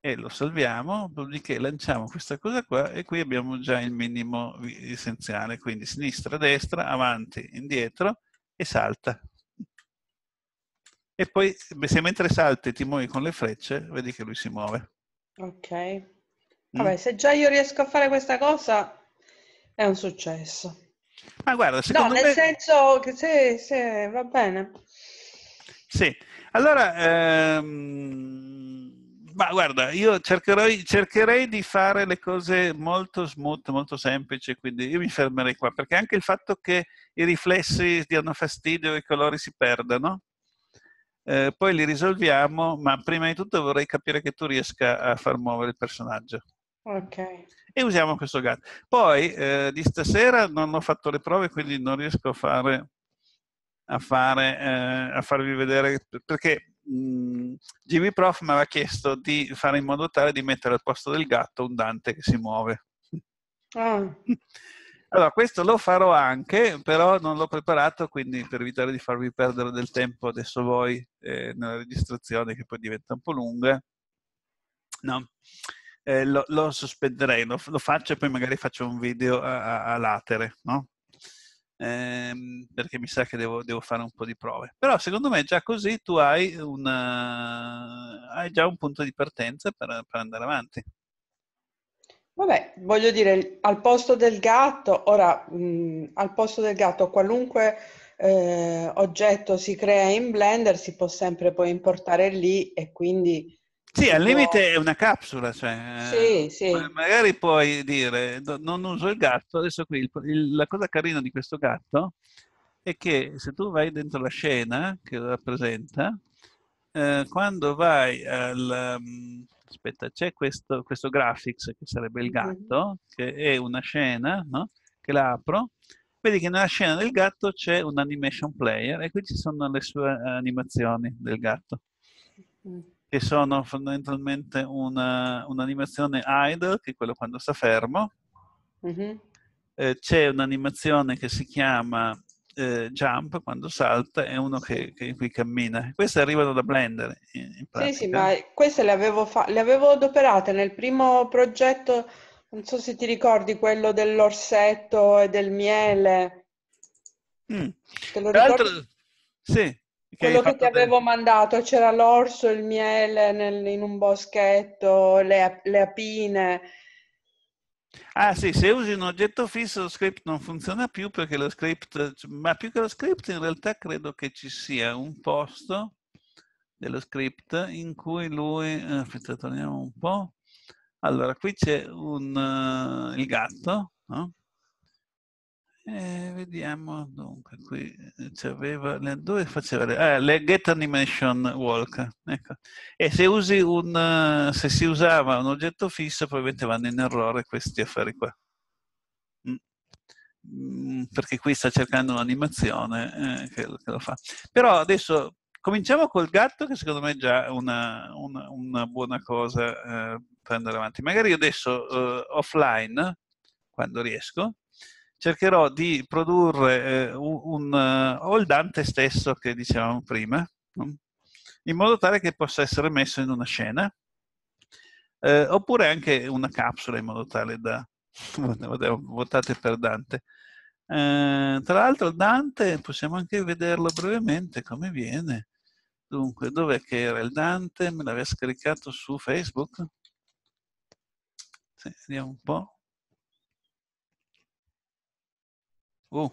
e lo salviamo, dopodiché lanciamo questa cosa qua e qui abbiamo già il minimo essenziale, quindi sinistra, destra, avanti, indietro e salta. E poi se mentre salti ti muovi con le frecce, vedi che lui si muove. Ok. Mm. Vabbè, mm. se già io riesco a fare questa cosa, è un successo. Ma guarda, secondo no, nel me... senso che sì, sì, va bene. Sì, allora, ehm, ma guarda, io cercherei, cercherei, di fare le cose molto smooth, molto semplici, quindi io mi fermerei qua, perché anche il fatto che i riflessi diano fastidio, e i colori si perdano, eh, poi li risolviamo, ma prima di tutto vorrei capire che tu riesca a far muovere il personaggio. Okay. E usiamo questo gas. Poi eh, di stasera non ho fatto le prove, quindi non riesco a, fare, a, fare, eh, a farvi vedere perché mh, Jimmy Prof mi aveva chiesto di fare in modo tale di mettere al posto del gatto un Dante che si muove. Ah. Allora, questo lo farò anche, però non l'ho preparato, quindi per evitare di farvi perdere del tempo adesso voi eh, nella registrazione, che poi diventa un po' lunga. No eh, lo, lo, sospenderei, lo, lo, faccio e poi magari faccio un video a, a, a latere, no? Ehm, perché mi sa che devo, devo, fare un po' di prove. Però secondo me già così tu hai, una, eh, hai già un punto di partenza per, per andare avanti. Vabbè, voglio dire, al posto del gatto, ora, mh, mm, al posto del gatto, qualunque eh, oggetto si crea in Blender si può sempre poi importare lì e quindi sì, al limite è una capsula, cioè, sì, eh, sì. magari puoi dire non uso il gatto, adesso qui il, la cosa carina di questo gatto è che se tu vai dentro la scena che lo rappresenta, eh, quando vai al... Um, aspetta, c'è questo, questo graphics che sarebbe il mhm. gatto, che è una scena, no? che la apro, vedi che nella scena del gatto c'è un animation player e qui ci sono le sue eh, animazioni del gatto. Mm che sono fondamentalmente una, eh, un'animazione idle, che è quello quando sta fermo. Mm-hmm. Eh, c'è un'animazione che si chiama eh, jump quando salta e uno che, che, qui cammina. Queste arrivano da Blender. In, in sì, sì, ma queste le avevo, fa- le avevo adoperate nel primo progetto, non so se ti ricordi, quello dell'orsetto e del miele. Mm. Te lo ricordi? Sì. Che Quello che ti avevo del... mandato, c'era l'orso, il miele nel, in un boschetto, le, le apine. Ah sì, se usi un oggetto fisso lo script non funziona più perché lo script, ma più che lo script in realtà credo che ci sia un posto dello script in cui lui, eh, aspetta torniamo un po', allora qui c'è un, uh, il gatto, no? Eh, vediamo, dunque, qui eh, c'aveva dove faceva le, ah, le Get Animation Walk. Ecco. E se, usi un, eh, se si usava un oggetto fisso, probabilmente vanno in errore questi affari qua. Mm. Mm, perché qui sta cercando un'animazione eh, che, lo fa. Però adesso cominciamo col gatto, che secondo me è già una, una, una buona cosa eh, per andare avanti. Magari io adesso offline, quando riesco, cercherò di produrre eh, un, uh, o il Dante stesso che dicevamo prima, no? in modo tale che possa essere messo in una scena, eh, oppure anche una capsula in modo tale da... votate per Dante. Eh, tra l'altro Dante, possiamo anche vederlo brevemente come viene. Dunque, dov'è che era il Dante? Me l'aveva scaricato su Facebook? Sì, vediamo un po'. Oh,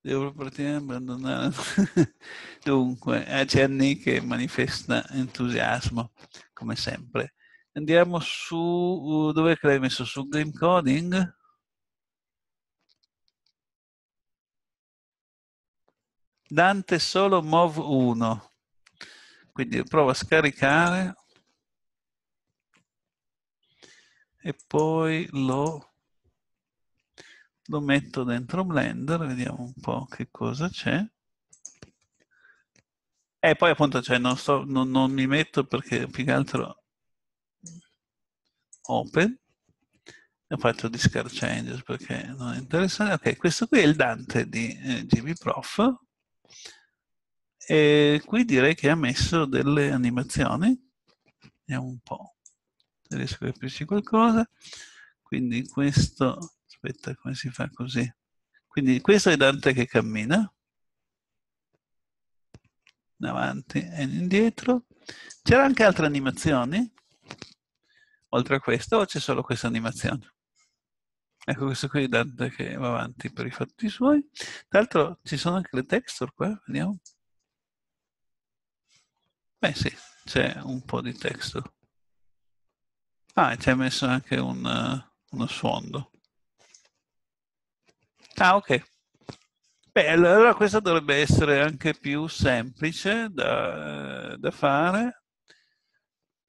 devo praticamente abbandonare. Dunque, a Gianni che manifesta entusiasmo, come sempre. Andiamo su, uh, dove l'hai messo? Su Game Coding? Dante solo MOV 1. Quindi prova a scaricare e poi lo lo metto dentro Blender, vediamo un po' che cosa c'è. E eh, poi appunto cioè, non, so, non, non mi metto perché più che altro open e faccio discard changes perché non è interessante. Ok, questo qui è il Dante di eh, GBProf e qui direi che ha messo delle animazioni. Vediamo un po' se riesco a capirci qualcosa. Quindi questo aspetta, come si fa così? Quindi questo è Dante che cammina, in avanti e indietro. C'era anche altre animazioni, oltre a questa, o c'è solo questa animazione? Ecco questo qui è Dante che va avanti per i fatti suoi. Tra l'altro ci sono anche le texture qua, vediamo. Beh sì, c'è un po' di texture. Ah, ci hai messo anche un, eh, uno sfondo. Ah, ok. Beh, allora questa dovrebbe essere anche più semplice da, da fare.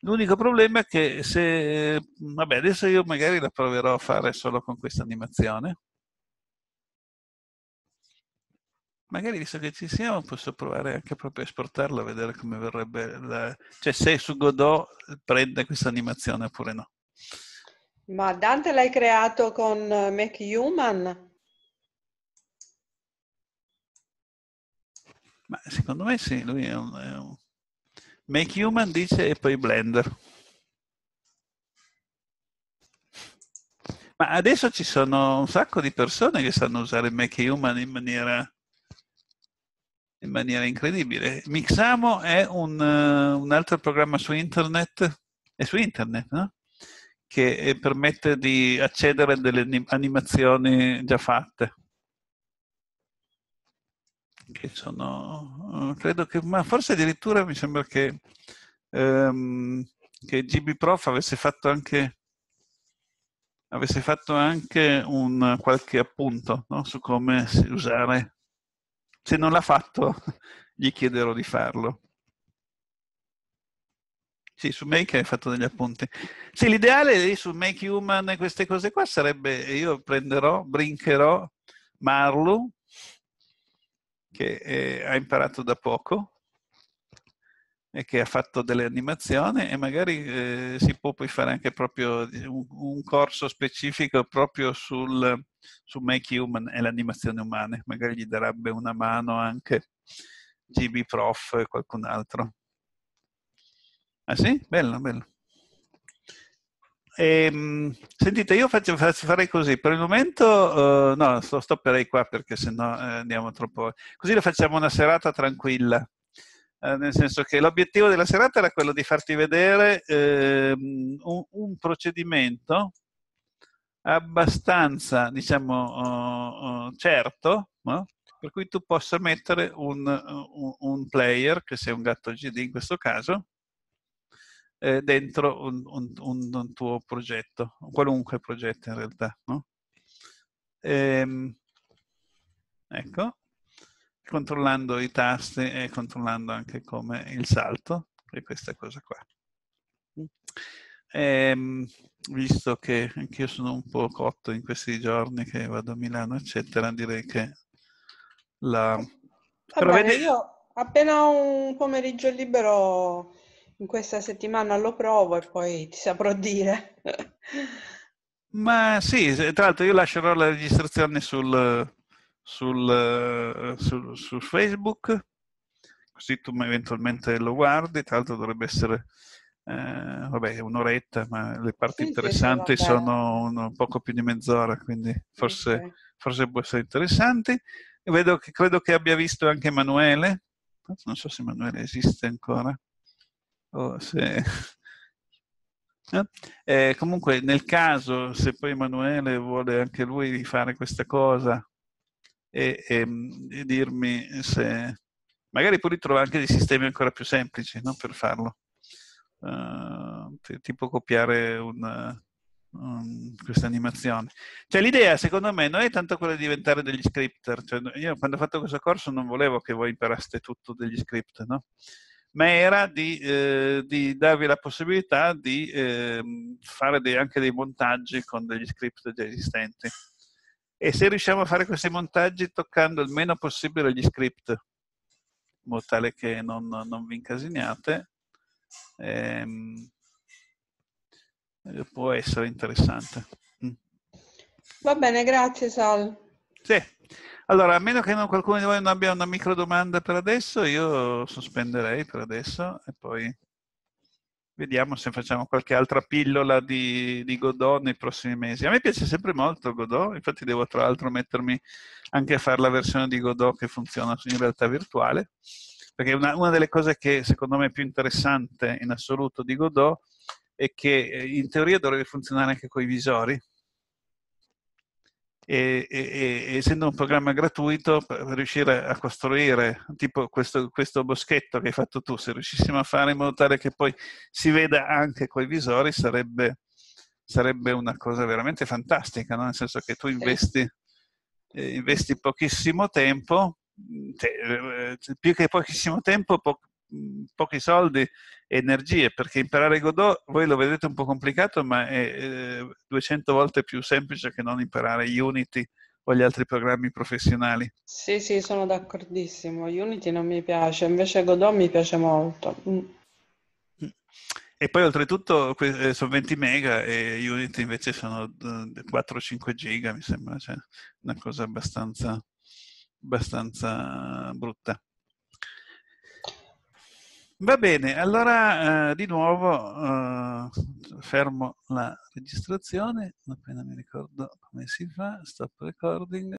L'unico problema è che se... Vabbè, adesso io magari la proverò a fare solo con questa animazione. Magari visto che ci siamo posso provare anche proprio a esportarla, a vedere come verrebbe... La... Cioè se su Godot prende questa animazione oppure no. Ma Dante l'hai creato con Human? Ma secondo me sì, lui è un, è un... Make Human dice e poi Blender. Ma adesso ci sono un sacco di persone che sanno usare Make Human in maniera, in maniera incredibile. Mixamo è un, eh, un, altro programma su internet, è su internet, no? che eh, permette di accedere a delle animazioni già fatte che sono, eh, credo che, ma forse addirittura mi sembra che, ehm, che GB Prof avesse fatto anche, avesse fatto anche un qualche appunto no? su come usare. Se non l'ha fatto, gli chiederò di farlo. Sì, su Make hai fatto degli appunti. Sì, l'ideale su Make Human e queste cose qua sarebbe, io prenderò, brincherò Marlu che eh, ha imparato da poco e che ha fatto delle animazioni e magari eh, si può poi fare anche proprio un, un corso specifico proprio sul, su Make Human e l'animazione umana, magari gli darebbe una mano anche GB Prof e qualcun altro. Ah sì? Bello, bello. E, ehm, sentite, io faccio, farei così, per il momento, uh, no, stopperei qua perché sennò eh, andiamo troppo... Così lo facciamo una serata tranquilla, eh, nel senso che l'obiettivo della serata era quello di farti vedere eh, un, un, procedimento abbastanza, diciamo, uh, uh, certo, no? per cui tu possa mettere un, un, un player, che sia un gatto GD in questo caso, eh, dentro un, un, un, tuo progetto, qualunque progetto in realtà. No? Ehm, ecco, controllando i tasti e controllando anche come il salto, e questa cosa qua. Mm. Ehm, visto che anch'io sono un po' cotto in questi giorni che vado a Milano, eccetera, direi che la... Vabbè, vede... io appena un pomeriggio libero in questa settimana lo provo e poi ti saprò dire. Ma sì, tra l'altro io lascerò la registrazione sul, sul, sul, su Facebook, così tu eventualmente lo guardi, tra l'altro dovrebbe essere, eh, vabbè, un'oretta, ma le parti sì, interessanti sì, sono un, poco più di mezz'ora, quindi forse, okay. forse può essere interessante. Vedo che, credo che abbia visto anche Emanuele, non so se Emanuele esiste ancora. Oh, sì. eh, comunque, nel caso, se poi Emanuele vuole anche lui fare questa cosa e, e, mm, e dirmi se... Magari poi ritrova anche dei sistemi ancora più semplici no? per farlo. Uh, tipo copiare un, um, questa animazione. Cioè l'idea secondo me non è tanto quella di diventare degli scripter, cioè, io quando ho fatto questo corso non volevo che voi imparaste tutto degli script, no? ma era di, eh, di darvi la possibilità di eh, fare dei, anche dei montaggi con degli script già esistenti. E se riusciamo a fare questi montaggi toccando il meno possibile gli script, in modo tale che non, non vi incasiniate, ehm, può essere interessante. Mm. Va bene, grazie Sal. Sì. Allora, a meno che non qualcuno di voi non abbia una micro domanda per adesso, io sospenderei per adesso e poi vediamo se facciamo qualche altra pillola di, di, Godot nei prossimi mesi. A me piace sempre molto Godot, infatti devo tra l'altro mettermi anche a fare la versione di Godot che funziona in realtà virtuale, perché una, una delle cose che secondo me è più interessante in assoluto di Godot è che eh, in teoria dovrebbe funzionare anche con i visori, e, e, e, essendo un programma gratuito riuscire a costruire tipo questo, questo, boschetto che hai fatto tu, se riuscissimo a fare in modo tale che poi si veda anche coi visori sarebbe, sarebbe una cosa veramente fantastica, no? nel senso che tu investi, eh, investi pochissimo tempo, te, cioè, eh, eh, più che pochissimo tempo, po- pochi soldi energie, perché imparare Godot, voi lo vedete un po' complicato, ma è eh, 200 volte più semplice che non imparare Unity o gli altri programmi professionali. Sì, sì, sono d'accordissimo. Unity non mi piace, invece Godot mi piace molto. Mm. E poi oltretutto eh, sono 20 mega e Unity invece sono 4-5 eh, giga, mi sembra, cioè una cosa abbastanza, abbastanza brutta. Va bene, allora eh, di nuovo eh, fermo la registrazione, appena mi ricordo come si fa, stop recording.